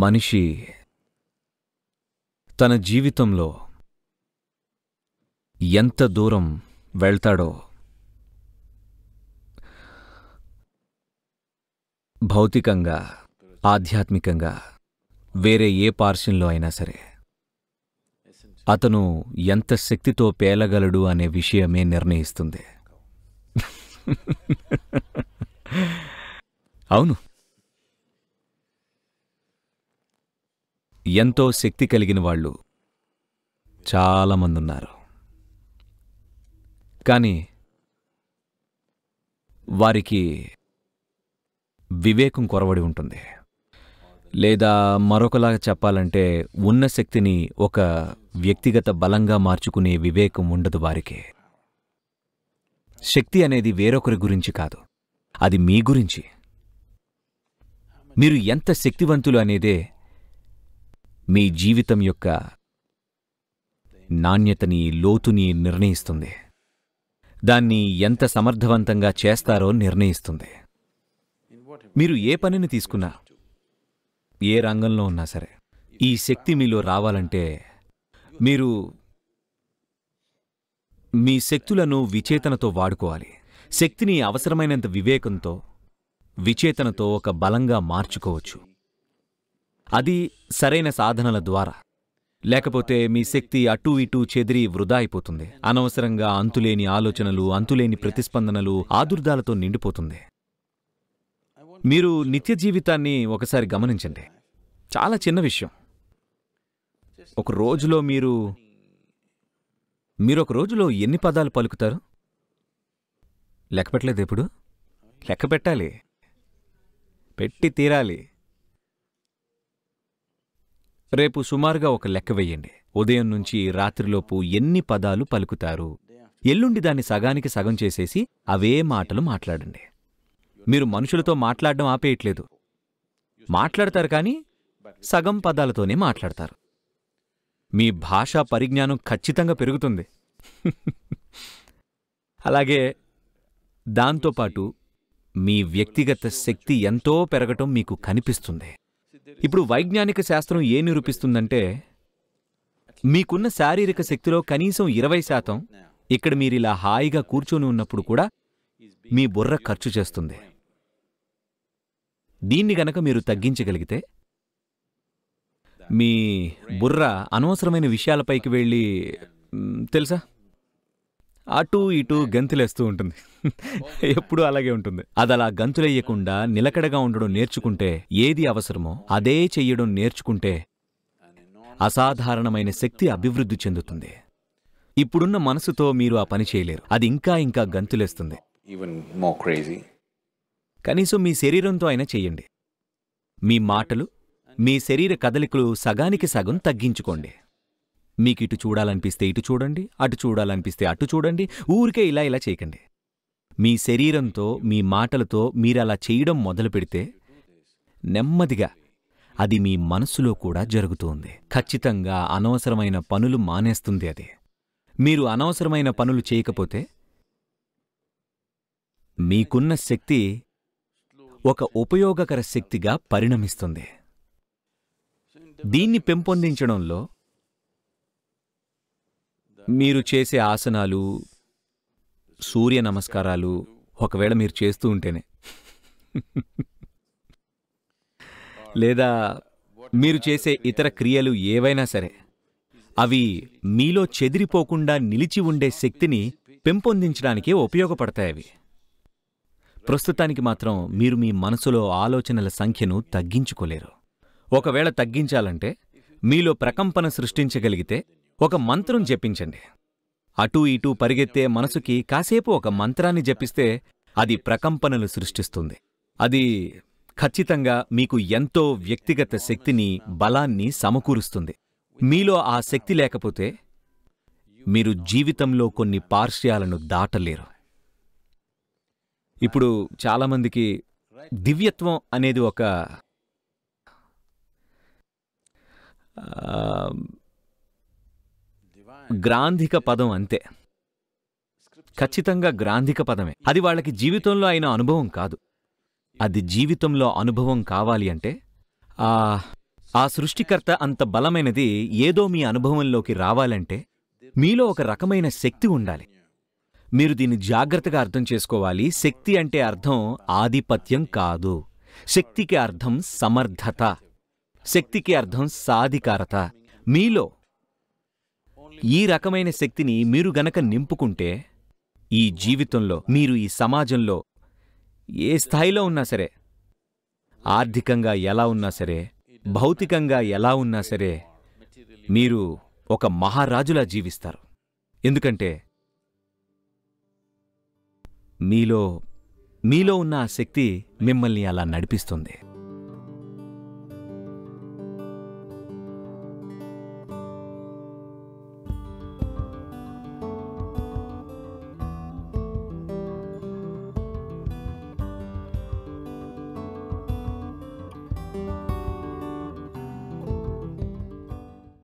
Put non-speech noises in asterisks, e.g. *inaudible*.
మనిషి తన జీవితంలో ఎంత దూరం వెళ్తాడో భౌతికంగా ఆధ్యాత్మికంగా వేరే ఏ పార్శ్వంలో అయినా సరే అతను ఎంత శక్తితో పేలగలడు అనే విషయమే నిర్ణయిస్తుంది *laughs* అవును ఎంతో శక్తి కలిగిన వాళ్ళు చాలామంది ఉన్నారు కానీ వారికి వివేకం కొరవడి ఉంటుంది లేదా మరొకలాగా చెప్పాలంటే ఉన్న శక్తిని ఒక వ్యక్తిగత బలంగా మార్చుకునే వివేకం ఉండదు వారికి శక్తి అనేది వేరొకరి గురించి కాదు అది మీ గురించి మీరు ఎంత శక్తివంతులు అనేదే మీ జీవితం యొక్క నాణ్యతని లోతుని నిర్ణయిస్తుంది దాన్ని ఎంత సమర్థవంతంగా చేస్తారో నిర్ణయిస్తుంది మీరు ఏ పనిని తీసుకున్నా ఏ రంగంలో ఉన్నా సరే ఈ శక్తి మీలో రావాలంటే మీరు మీ శక్తులను విచేతనతో వాడుకోవాలి శక్తిని అవసరమైనంత వివేకంతో విచేతనతో ఒక బలంగా మార్చుకోవచ్చు అది సరైన సాధనల ద్వారా లేకపోతే మీ శక్తి అటూ ఇటూ చెదిరి వృధా అయిపోతుంది అనవసరంగా అంతులేని ఆలోచనలు అంతులేని ప్రతిస్పందనలు ఆదుర్దాలతో నిండిపోతుంది మీరు నిత్య జీవితాన్ని ఒకసారి గమనించండి చాలా చిన్న విషయం ఒక రోజులో మీరు మీరు ఒక రోజులో ఎన్ని పదాలు పలుకుతారు లెక్క పెట్టలేదు లెక్కపెట్టాలి లెక్క పెట్టాలి పెట్టి తీరాలి రేపు సుమారుగా ఒక లెక్క వెయ్యండి ఉదయం నుంచి రాత్రిలోపు ఎన్ని పదాలు పలుకుతారు ఎల్లుండి దాన్ని సగానికి సగం చేసేసి అవే మాటలు మాట్లాడండి మీరు మనుషులతో మాట్లాడడం ఆపేయట్లేదు మాట్లాడతారు కానీ సగం పదాలతోనే మాట్లాడతారు మీ భాషా పరిజ్ఞానం ఖచ్చితంగా పెరుగుతుంది అలాగే దాంతోపాటు మీ వ్యక్తిగత శక్తి ఎంతో పెరగటం మీకు కనిపిస్తుంది ఇప్పుడు వైజ్ఞానిక శాస్త్రం ఏ నిరూపిస్తుందంటే మీకున్న శారీరక శక్తిలో కనీసం ఇరవై శాతం ఇక్కడ మీరిలా హాయిగా కూర్చొని ఉన్నప్పుడు కూడా మీ బుర్ర ఖర్చు చేస్తుంది దీన్ని గనక మీరు తగ్గించగలిగితే మీ బుర్ర అనవసరమైన విషయాలపైకి వెళ్ళి తెలుసా అటు ఇటు గంతులేస్తూ ఉంటుంది ఎప్పుడూ అలాగే ఉంటుంది అది అలా గంతులేయకుండా నిలకడగా ఉండడం నేర్చుకుంటే ఏది అవసరమో అదే చెయ్యడం నేర్చుకుంటే అసాధారణమైన శక్తి అభివృద్ధి చెందుతుంది ఇప్పుడున్న మనసుతో మీరు ఆ పని చేయలేరు అది ఇంకా ఇంకా గంతులేస్తుంది కనీసం మీ శరీరంతో అయినా చెయ్యండి మీ మాటలు మీ శరీర కదలికలు సగానికి సగం తగ్గించుకోండి మీకు ఇటు చూడాలనిపిస్తే ఇటు చూడండి అటు చూడాలనిపిస్తే అటు చూడండి ఊరికే ఇలా ఇలా చేయకండి మీ శరీరంతో మీ మాటలతో మీరు అలా చేయడం మొదలు పెడితే నెమ్మదిగా అది మీ మనస్సులో కూడా జరుగుతుంది ఖచ్చితంగా అనవసరమైన పనులు మానేస్తుంది అది మీరు అనవసరమైన పనులు చేయకపోతే మీకున్న శక్తి ఒక ఉపయోగకర శక్తిగా పరిణమిస్తుంది దీన్ని పెంపొందించడంలో మీరు చేసే ఆసనాలు సూర్య నమస్కారాలు ఒకవేళ మీరు చేస్తూ ఉంటేనే లేదా మీరు చేసే ఇతర క్రియలు ఏవైనా సరే అవి మీలో చెదిరిపోకుండా నిలిచి ఉండే శక్తిని పెంపొందించడానికే ఉపయోగపడతాయి అవి ప్రస్తుతానికి మాత్రం మీరు మీ మనసులో ఆలోచనల సంఖ్యను తగ్గించుకోలేరు ఒకవేళ తగ్గించాలంటే మీలో ప్రకంపన సృష్టించగలిగితే ఒక మంత్రం జపించండి అటూ ఇటూ పరిగెత్తే మనసుకి కాసేపు ఒక మంత్రాన్ని జపిస్తే అది ప్రకంపనలు సృష్టిస్తుంది అది ఖచ్చితంగా మీకు ఎంతో వ్యక్తిగత శక్తిని బలాన్ని సమకూరుస్తుంది మీలో ఆ శక్తి లేకపోతే మీరు జీవితంలో కొన్ని పార్శ్యాలను దాటలేరు ఇప్పుడు చాలామందికి దివ్యత్వం అనేది ఒక గ్రాంధిక పదం అంతే ఖచ్చితంగా గ్రాంధిక పదమే అది వాళ్ళకి జీవితంలో అయిన అనుభవం కాదు అది జీవితంలో అనుభవం కావాలి అంటే ఆ ఆ సృష్టికర్త అంత బలమైనది ఏదో మీ అనుభవంలోకి రావాలంటే మీలో ఒక రకమైన శక్తి ఉండాలి మీరు దీన్ని జాగ్రత్తగా అర్థం చేసుకోవాలి శక్తి అంటే అర్థం ఆధిపత్యం కాదు శక్తికి అర్థం సమర్థత శక్తికి అర్థం సాధికారత మీలో ఈ రకమైన శక్తిని మీరు గనక నింపుకుంటే ఈ జీవితంలో మీరు ఈ సమాజంలో ఏ స్థాయిలో ఉన్నా సరే ఆర్థికంగా ఎలా ఉన్నా సరే భౌతికంగా ఎలా ఉన్నా సరే మీరు ఒక మహారాజులా జీవిస్తారు ఎందుకంటే మీలో మీలో ఉన్న ఆ శక్తి మిమ్మల్ని అలా నడిపిస్తుంది